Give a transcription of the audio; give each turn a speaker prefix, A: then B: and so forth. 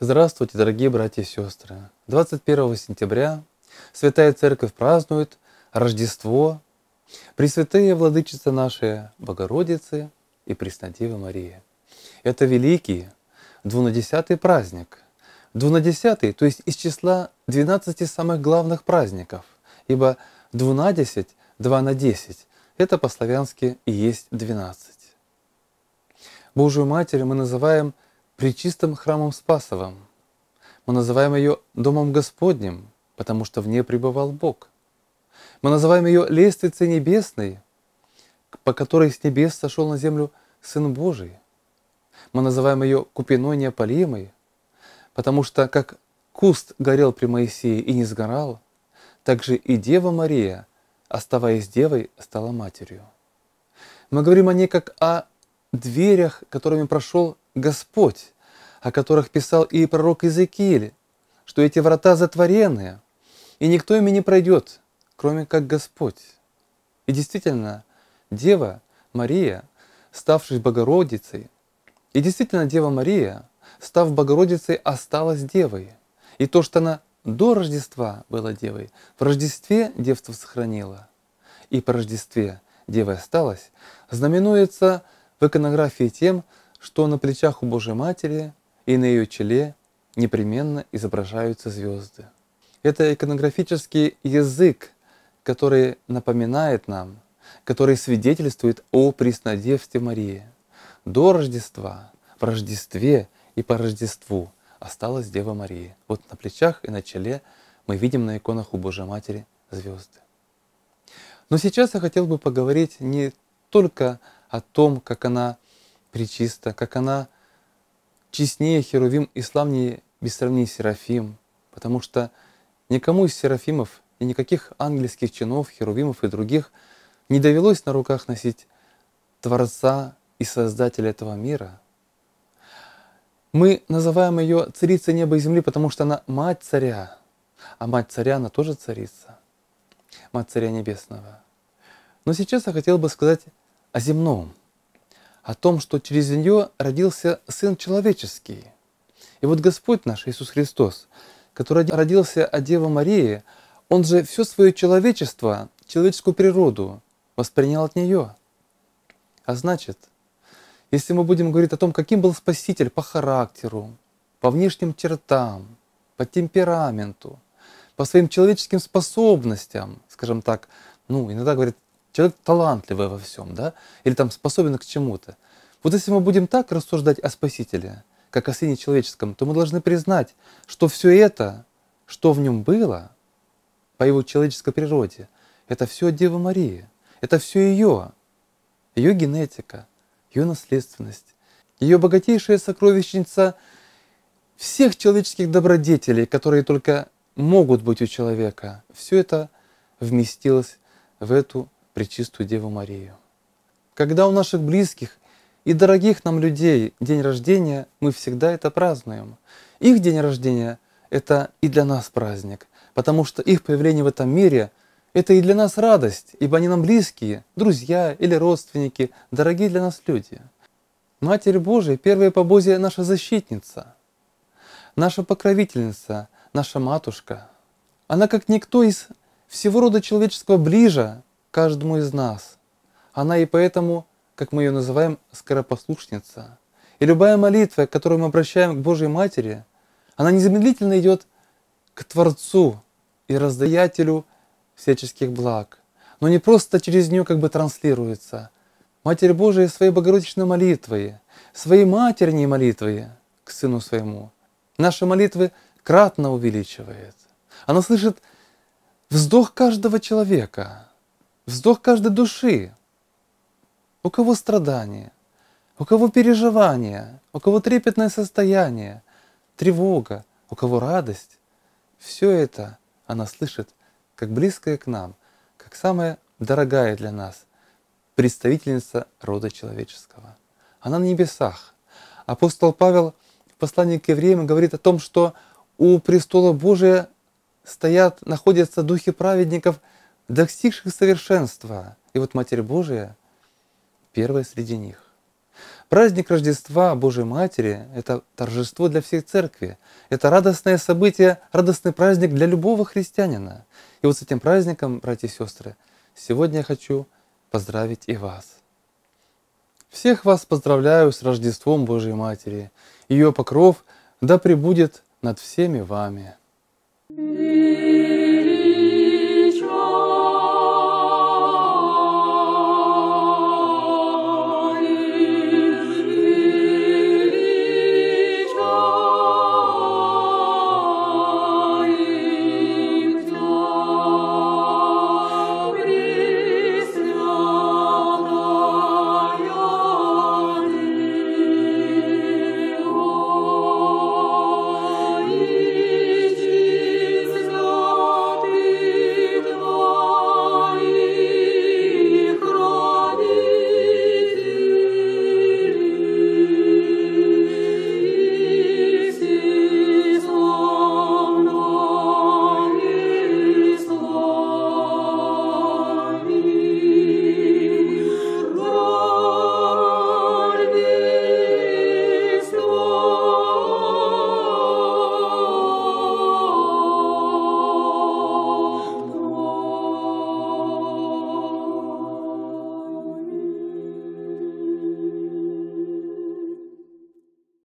A: Здравствуйте, дорогие братья и сестры! 21 сентября Святая Церковь празднует Рождество Пресвятые Владычица нашей Богородицы и Преснодева Марии. Это великий двунадесятый праздник. Двунадесятый, то есть из числа 12 самых главных праздников, ибо двунадесять, два на десять, это по-славянски и есть двенадцать. Божью Матерь мы называем при чистом храмом Спасовом. Мы называем ее Домом Господним, потому что в ней пребывал Бог. Мы называем ее лестницей небесной, по которой с небес сошел на землю Сын Божий. Мы называем ее купиной неопалимой, потому что как куст горел при Моисее и не сгорал, так же и Дева Мария, оставаясь Девой, стала матерью. Мы говорим о ней как о дверях, которыми прошел Господь, о которых писал и пророк Иезекииль, что эти врата затворенные, и никто ими не пройдет, кроме как Господь. И действительно, Дева Мария, ставшись Богородицей, и действительно Дева Мария, став Богородицей, осталась Девой. И то, что она до Рождества была Девой, в Рождестве девство сохранила, и по Рождестве Девой осталась, знаменуется в иконографии тем, что на плечах у Божьей Матери и на ее челе непременно изображаются звезды. Это иконографический язык, который напоминает нам, который свидетельствует о преснодевстве Марии. До Рождества, в Рождестве и по Рождеству осталась Дева Мария. Вот на плечах и на челе мы видим на иконах у Божьей Матери звезды. Но сейчас я хотел бы поговорить не только о том, как она причиста, как она честнее Херувим и славнее без Серафим, потому что никому из Серафимов и никаких ангельских чинов, Херувимов и других не довелось на руках носить Творца и Создателя этого мира. Мы называем ее царицей неба и земли, потому что она мать царя, а мать царя, она тоже царица, мать царя небесного. Но сейчас я хотел бы сказать о земном – о том, что через нее родился Сын Человеческий. И вот Господь наш Иисус Христос, который родился от Девы Марии, Он же все свое человечество, человеческую природу воспринял от нее. А значит, если мы будем говорить о том, каким был Спаситель по характеру, по внешним чертам, по темпераменту, по своим человеческим способностям, скажем так, ну, иногда говорят, человек талантливый во всем, да, или там способен к чему-то. Вот если мы будем так рассуждать о Спасителе, как о Сыне Человеческом, то мы должны признать, что все это, что в нем было, по его человеческой природе, это все от Девы Марии, это все ее, ее генетика, ее наследственность, ее богатейшая сокровищница всех человеческих добродетелей, которые только могут быть у человека. Все это вместилось в эту Пречистую Деву Марию. Когда у наших близких и дорогих нам людей день рождения, мы всегда это празднуем. Их день рождения — это и для нас праздник, потому что их появление в этом мире — это и для нас радость, ибо они нам близкие, друзья или родственники, дорогие для нас люди. Матерь Божия, первая по Бозе наша защитница, наша покровительница, наша матушка. Она, как никто из всего рода человеческого ближе, каждому из нас. Она и поэтому, как мы ее называем, скоропослушница. И любая молитва, которую мы обращаем к Божьей Матери, она незамедлительно идет к Творцу и раздаятелю всяческих благ. Но не просто через нее как бы транслируется. Матерь Божия своей богородичной молитвой, своей матерней молитвой к Сыну Своему, наши молитвы кратно увеличивает. Она слышит вздох каждого человека – Вздох каждой души. У кого страдания, у кого переживания, у кого трепетное состояние, тревога, у кого радость. Все это она слышит, как близкая к нам, как самая дорогая для нас представительница рода человеческого. Она на небесах. Апостол Павел в послании к евреям говорит о том, что у престола Божия стоят, находятся духи праведников – достигших совершенства. И вот Матерь Божия первая среди них. Праздник Рождества Божьей Матери – это торжество для всей Церкви. Это радостное событие, радостный праздник для любого христианина. И вот с этим праздником, братья и сестры, сегодня я хочу поздравить и вас. Всех вас поздравляю с Рождеством Божьей Матери. Ее покров да пребудет над всеми вами. Thank